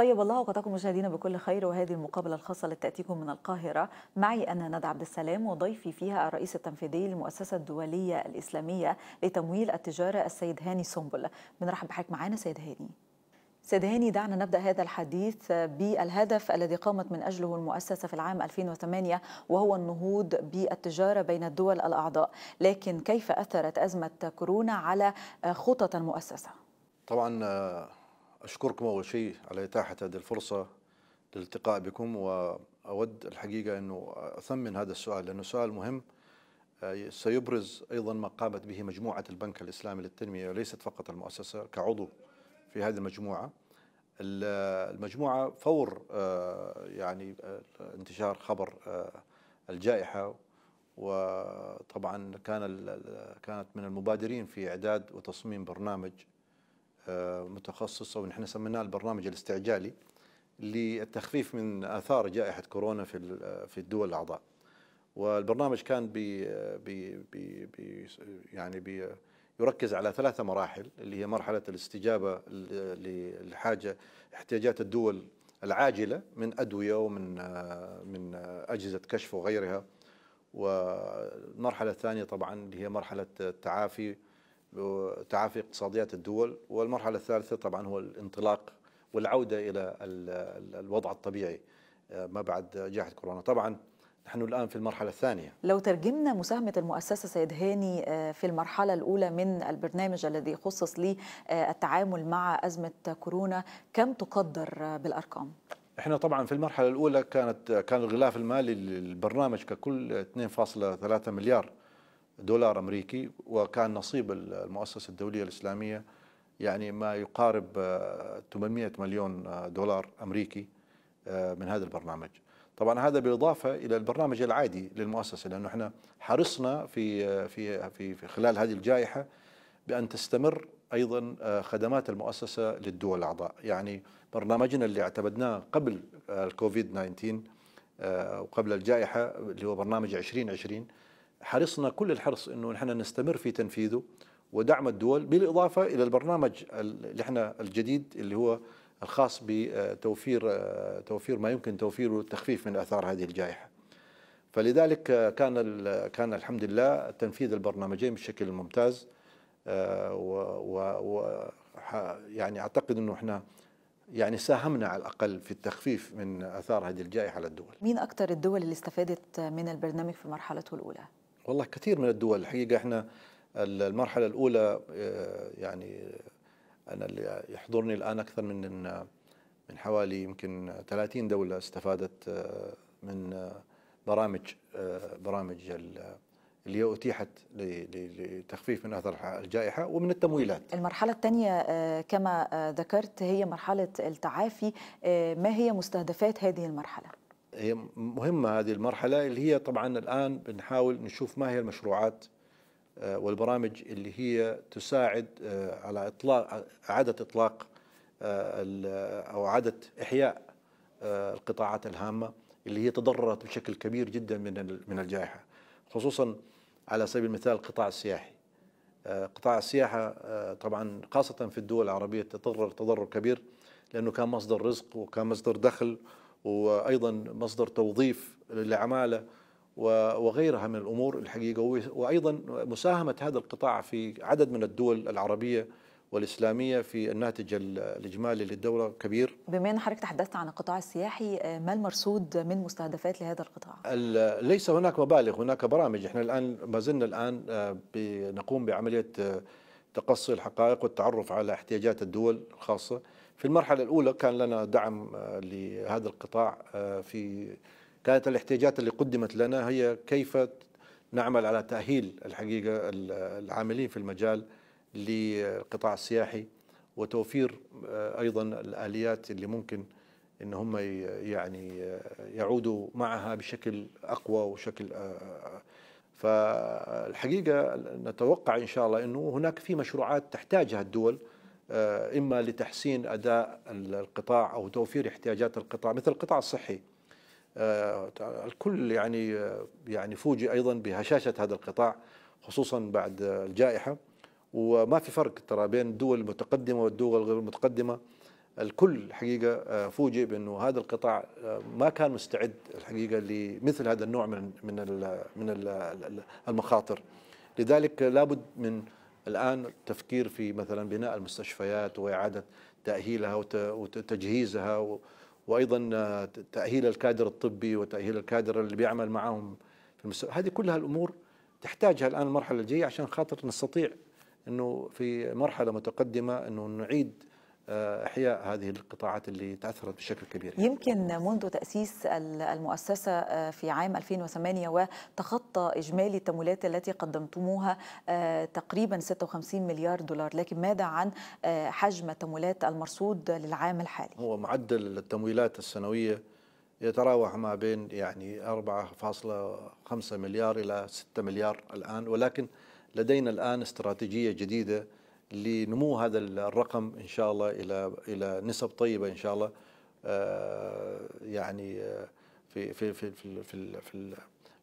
طيب الله اوقاتكم مشاهدينا بكل خير وهذه المقابله الخاصه لتاتيكم من القاهره معي انا ندى عبد السلام وضيفي فيها الرئيس التنفيذي للمؤسسه الدوليه الاسلاميه لتمويل التجاره السيد هاني سنبل بنرحب بحضرتك معانا سيد هاني سيد هاني دعنا نبدأ هذا الحديث بالهدف الذي قامت من أجله المؤسسة في العام 2008 وهو النهوض بالتجارة بين الدول الأعضاء لكن كيف أثرت أزمة كورونا على خطط المؤسسة؟ طبعا أشكركم أول شيء على إتاحة هذه الفرصة للالتقاء بكم وأود الحقيقة أنه أثمن هذا السؤال لأنه سؤال مهم سيبرز أيضا ما قامت به مجموعة البنك الإسلامي للتنمية وليست فقط المؤسسة كعضو في هذه المجموعة المجموعة فور آه، يعني آه، انتشار خبر آه، الجائحة وطبعا كان كانت من المبادرين في إعداد وتصميم برنامج آه، متخصصه ونحن سميناه البرنامج الاستعجالي للتخفيف من اثار جائحه كورونا في آه، في الدول الاعضاء. والبرنامج كان بي آه، بي بي بي يعني بي يركز على ثلاثة مراحل اللي هي مرحلة الاستجابة للحاجة احتياجات الدول العاجلة من أدوية ومن من أجهزة كشف وغيرها والمرحلة الثانية طبعا اللي هي مرحلة التعافي وتعافي اقتصاديات الدول والمرحلة الثالثة طبعا هو الانطلاق والعودة إلى الوضع الطبيعي آه، ما بعد جائحة كورونا طبعا نحن الآن في المرحلة الثانية لو ترجمنا مساهمة المؤسسة سيد هاني آه، في المرحلة الأولى من البرنامج الذي خصص للتعامل آه، مع أزمة كورونا كم تقدر بالأرقام؟ احنا طبعا في المرحلة الأولى كانت كان الغلاف المالي للبرنامج ككل 2.3 مليار دولار امريكي وكان نصيب المؤسسه الدوليه الاسلاميه يعني ما يقارب 800 آه، مليون آه، دولار امريكي آه، من هذا البرنامج. طبعا هذا بالاضافه الى البرنامج العادي للمؤسسه لانه احنا حرصنا في في في, في خلال هذه الجائحه بان تستمر ايضا خدمات المؤسسه للدول الاعضاء، يعني برنامجنا اللي اعتمدناه قبل الكوفيد 19 وقبل الجائحه اللي هو برنامج 2020 حرصنا كل الحرص انه نحن نستمر في تنفيذه ودعم الدول بالاضافه الى البرنامج اللي احنا الجديد اللي هو الخاص بتوفير توفير ما يمكن توفيره للتخفيف من اثار هذه الجائحه. فلذلك كان كان الحمد لله تنفيذ البرنامجين بشكل ممتاز آه، و يعني اعتقد انه احنا يعني ساهمنا على الاقل في التخفيف من اثار هذه الجائحه على الدول. مين اكثر الدول اللي استفادت من البرنامج في مرحلته الاولى؟ والله كثير من الدول الحقيقه احنا المرحله الاولى آه، يعني انا اللي يحضرني الان اكثر من من حوالي يمكن 30 دوله استفادت آه، من آه، برامج برامج اللي اتيحت لتخفيف من اثر الجائحه ومن التمويلات. المرحله الثانيه كما ذكرت هي مرحله التعافي، ما هي مستهدفات هذه المرحله؟ هي مهمة هذه المرحلة اللي هي طبعا الآن بنحاول نشوف ما هي المشروعات آه، والبرامج اللي هي تساعد آه، على إطلاق إعادة إطلاق آه، أو إعادة إحياء القطاعات الهامة اللي هي تضررت بشكل كبير جدا من من الجائحة خصوصا على سبيل المثال القطاع السياحي قطاع السياحة طبعا خاصة في الدول العربية تضرر تضرر كبير لأنه كان مصدر رزق وكان مصدر دخل وايضا مصدر توظيف للعماله وغيرها من الامور الحقيقه وايضا مساهمه هذا القطاع في عدد من الدول العربيه والإسلامية في الناتج الإجمالي للدولة كبير بما أن حضرتك تحدثت عن القطاع السياحي آه، ما المرصود من مستهدفات لهذا القطاع؟ ليس هناك مبالغ هناك برامج احنا الآن ما زلنا الآن آه، بنقوم بعملية آه، تقصي الحقائق والتعرف على احتياجات الدول الخاصة في المرحلة الأولى كان لنا دعم آه، لهذا القطاع آه، في كانت الاحتياجات اللي قدمت لنا هي كيف نعمل على تأهيل الحقيقة العاملين في المجال للقطاع السياحي وتوفير آه، أيضا الآليات اللي ممكن ان هم يعني يعودوا معها بشكل اقوى وشكل فالحقيقه نتوقع ان شاء الله انه هناك في مشروعات تحتاجها الدول آه، إما لتحسين أداء القطاع أو توفير احتياجات القطاع مثل القطاع الصحي آه، الكل يعني آه، يعني فوجئ أيضا بهشاشة هذا القطاع خصوصا بعد الجائحة وما في فرق ترى بين الدول المتقدمة والدول غير المتقدمة الكل حقيقة فوجئ بأنه هذا القطاع ما كان مستعد الحقيقة لمثل هذا النوع من من من المخاطر لذلك لابد من الآن التفكير في مثلا بناء المستشفيات وإعادة تأهيلها وتجهيزها وأيضا تأهيل الكادر الطبي وتأهيل الكادر اللي بيعمل معهم في المستشفى هذه كلها الأمور تحتاجها الآن المرحلة الجاية عشان خاطر نستطيع أنه في مرحلة متقدمة أنه نعيد احياء هذه القطاعات اللي تاثرت بشكل كبير يمكن منذ تاسيس المؤسسه آه، في عام 2008 وتخطى اجمالي التمويلات التي قدمتموها آه، تقريبا 56 مليار دولار لكن ماذا عن آه، حجم التمويلات المرصود للعام الحالي هو معدل التمويلات السنويه يتراوح ما بين يعني 4.5 مليار الى 6 مليار الان ولكن لدينا الان استراتيجيه جديده لنمو هذا الرقم ان شاء الله الى الى نسب طيبه ان شاء الله آه، يعني آه، في في في في في, في,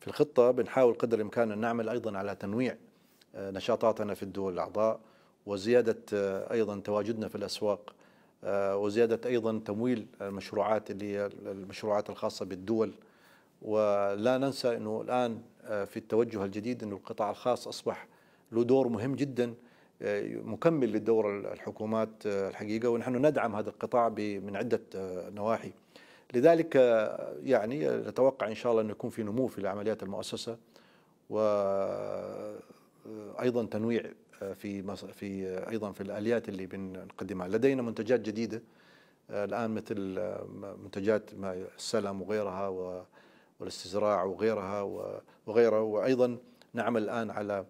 في الخطه بنحاول قدر الامكان ان نعمل ايضا على تنويع آه، نشاطاتنا في الدول الاعضاء وزياده ايضا تواجدنا في الاسواق وزياده ايضا تمويل المشروعات اللي هي المشروعات الخاصه بالدول ولا ننسى انه الان في التوجه الجديد انه القطاع الخاص اصبح له دور مهم جدا مكمل للدور الحكومات آه، الحقيقه ونحن ندعم هذا القطاع من عده آه، نواحي. لذلك آه، يعني نتوقع ان شاء الله انه يكون في نمو في العمليات المؤسسه وايضا تنويع في في ايضا في الاليات اللي بنقدمها، لدينا منتجات جديده الان مثل منتجات السلم وغيرها والاستزراع وغيرها وغيرها وايضا نعمل الان على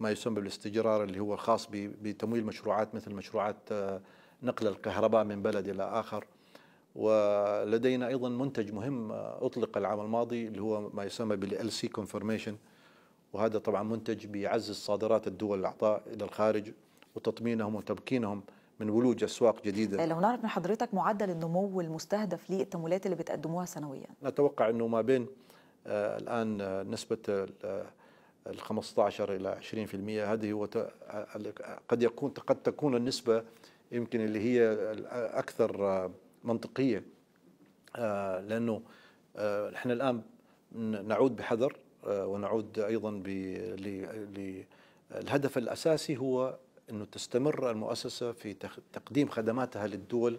ما يسمى بالاستجرار اللي هو الخاص بتمويل مشروعات مثل مشروعات آه، نقل الكهرباء من بلد إلى آخر ولدينا أيضا منتج مهم آه، أطلق العام الماضي اللي هو ما يسمى بالال سي كونفرميشن وهذا طبعا منتج بيعزز صادرات الدول الأعضاء إلى الخارج وتطمينهم وتمكينهم من ولوج أسواق جديدة لو نعرف من حضرتك معدل النمو المستهدف للتمويلات اللي بتقدموها سنويا نتوقع أنه ما بين آه، الآن نسبة ال 15 الى 20% هذه هو قد يكون قد تكون النسبه يمكن اللي هي اكثر منطقيه آه، لانه احنا آه، الان نعود بحذر آه، ونعود ايضا الهدف الاساسي هو انه تستمر المؤسسه في تقديم خدماتها للدول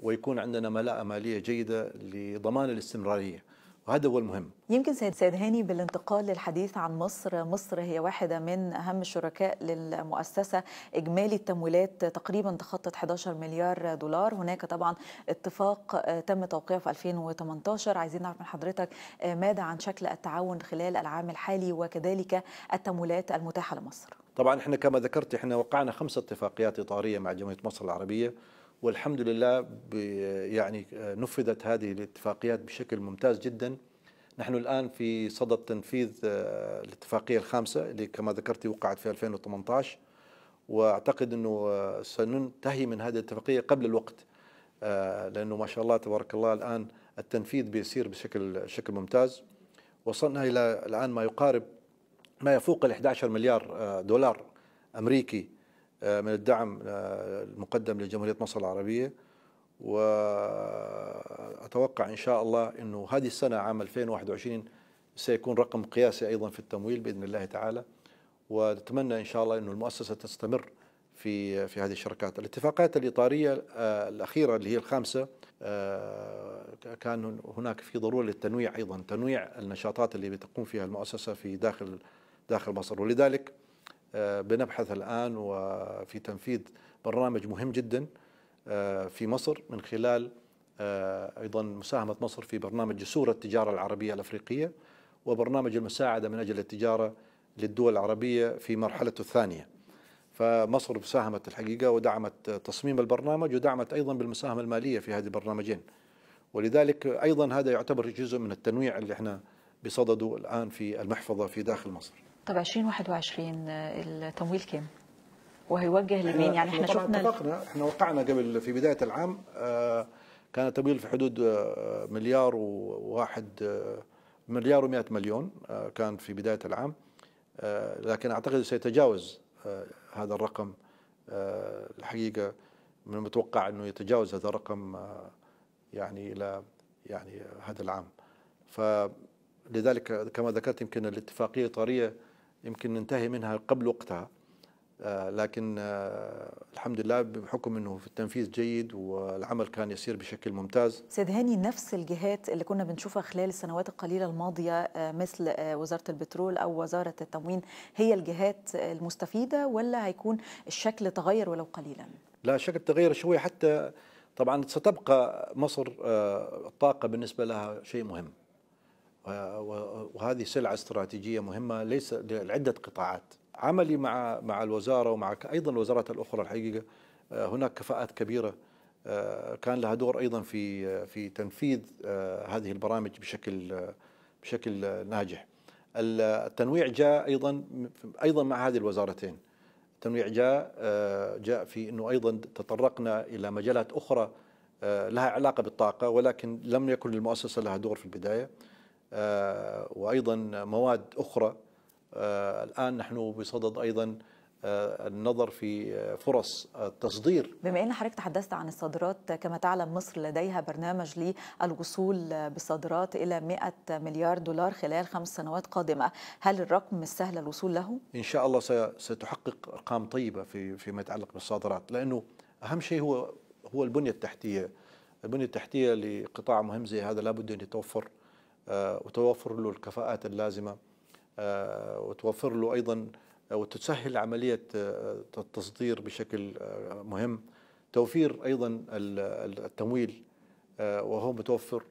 ويكون عندنا ملاءه ماليه جيده لضمان الاستمراريه. وهذا هو المهم يمكن سيد سيد هاني بالانتقال للحديث عن مصر مصر هي واحدة من أهم الشركاء للمؤسسة إجمالي التمويلات تقريبا تخطت 11 مليار دولار هناك طبعا اتفاق آه، تم توقيعه في 2018 عايزين نعرف من حضرتك آه، ماذا عن شكل التعاون خلال العام الحالي وكذلك التمويلات المتاحة لمصر طبعا احنا كما ذكرت احنا وقعنا خمسة اتفاقيات إطارية مع جمهورية مصر العربية والحمد لله يعني آه، نفذت هذه الاتفاقيات بشكل ممتاز جدا نحن الآن في صدد تنفيذ آه، الاتفاقية الخامسة اللي كما ذكرت وقعت في 2018 وأعتقد أنه آه، سننتهي من هذه الاتفاقية قبل الوقت لأنه ما شاء الله تبارك الله الآن التنفيذ بيصير بشكل شكل ممتاز وصلنا إلى الآن ما يقارب ما يفوق ال 11 مليار دولار أمريكي من الدعم آه، المقدم لجمهورية مصر العربية وأتوقع إن شاء الله أنه هذه السنة عام 2021 سيكون رقم قياسي أيضا في التمويل بإذن الله تعالى ونتمنى إن شاء الله أنه المؤسسة تستمر في في هذه الشركات الاتفاقات الإطارية آه، الأخيرة اللي هي الخامسة آه، كان هناك في ضرورة للتنويع أيضا تنويع النشاطات اللي بتقوم فيها المؤسسة في داخل داخل مصر ولذلك آه، بنبحث الآن وفي تنفيذ برنامج مهم جدا آه، في مصر من خلال آه، أيضا مساهمة مصر في برنامج جسور التجارة العربية الأفريقية وبرنامج المساعدة من أجل التجارة للدول العربية في مرحلته الثانية فمصر ساهمت الحقيقة ودعمت تصميم البرنامج ودعمت أيضا بالمساهمة المالية في هذه البرنامجين ولذلك أيضا هذا يعتبر جزء من التنويع اللي احنا بصدده الآن في المحفظة في داخل مصر طب 2021 آه، التمويل كام؟ وهيوجه لمين؟ يعني احنا شفنا اتفقنا احنا وقعنا قبل في بدايه العام آه، كان التمويل في حدود آه، مليار وواحد مليار و100 مليون كان في بدايه العام لكن اعتقد سيتجاوز هذا الرقم الحقيقه من المتوقع انه يتجاوز هذا الرقم يعني الى يعني هذا العام فلذلك كما ذكرت يمكن الاتفاقيه الاطاريه يمكن ننتهي منها قبل وقتها آه، لكن آه، الحمد لله بحكم انه في التنفيذ جيد والعمل كان يسير بشكل ممتاز سيد هاني نفس الجهات اللي كنا بنشوفها خلال السنوات القليله الماضيه آه، مثل وزاره البترول او وزاره التموين هي الجهات المستفيده ولا هيكون الشكل تغير ولو قليلا لا الشكل تغير شويه حتى طبعا ستبقى مصر الطاقه بالنسبه لها شيء مهم وهذه سلعه استراتيجيه مهمه ليس لعده قطاعات عملي مع مع الوزاره ومع ايضا الوزارات الاخرى الحقيقه آه، هناك كفاءات كبيره آه، كان لها دور ايضا في آه، في تنفيذ هذه البرامج بشكل بشكل ناجح. التنويع جاء ايضا ايضا مع هذه الوزارتين. التنويع جاء جاء في انه ايضا تطرقنا الى مجالات اخرى لها علاقه بالطاقه ولكن لم يكن المؤسسه لها دور في البدايه. آه، وايضا مواد اخرى آه، الان نحن بصدد ايضا آه، النظر في فرص التصدير بما ان حضرتك تحدثت عن الصادرات كما تعلم مصر لديها برنامج للوصول بالصادرات الى 100 مليار دولار خلال خمس سنوات قادمه هل الرقم السهل الوصول له ان شاء الله ستحقق ارقام طيبه في فيما يتعلق بالصادرات لانه اهم شيء هو هو البنيه التحتيه البنيه التحتيه لقطاع مهم زي هذا لابد ان يتوفر آه، وتوفر له الكفاءات اللازمة آه، وتوفر له أيضا آه، وتسهل عملية التصدير بشكل مهم توفير أيضا التمويل وهو متوفر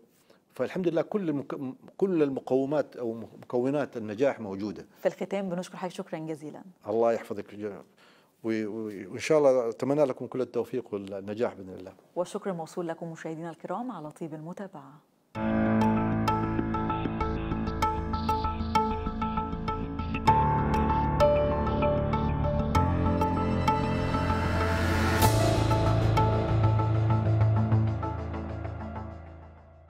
فالحمد لله كل كل المقومات او مكونات النجاح موجوده. في الختام بنشكر حضرتك شكرا جزيلا. الله يحفظك وان شاء الله اتمنى لكم كل التوفيق والنجاح باذن الله. والشكر موصول لكم مشاهدينا الكرام على طيب المتابعه.